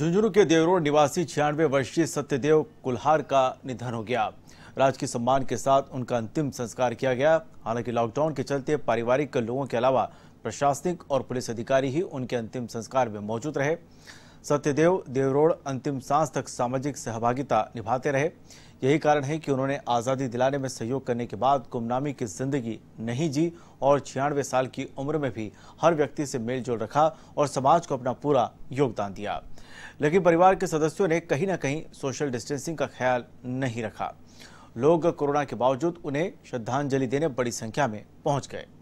झुंझुनू के देवरोड निवासी छियानवे वर्षीय सत्यदेव कुल्हार का निधन हो गया राजकीय सम्मान के साथ उनका अंतिम संस्कार किया गया हालांकि लॉकडाउन के चलते पारिवारिक लोगों के अलावा प्रशासनिक और पुलिस अधिकारी ही उनके अंतिम संस्कार में मौजूद रहे सत्यदेव देवरोड़ अंतिम सांस तक सामाजिक सहभागिता निभाते रहे यही कारण है कि उन्होंने आज़ादी दिलाने में सहयोग करने के बाद गुमनामी की जिंदगी नहीं जी और छियानवे साल की उम्र में भी हर व्यक्ति से मेलजोल रखा और समाज को अपना पूरा योगदान दिया लेकिन परिवार के सदस्यों ने कहीं ना कहीं सोशल डिस्टेंसिंग का ख्याल नहीं रखा लोग कोरोना के बावजूद उन्हें श्रद्धांजलि देने बड़ी संख्या में पहुंच गए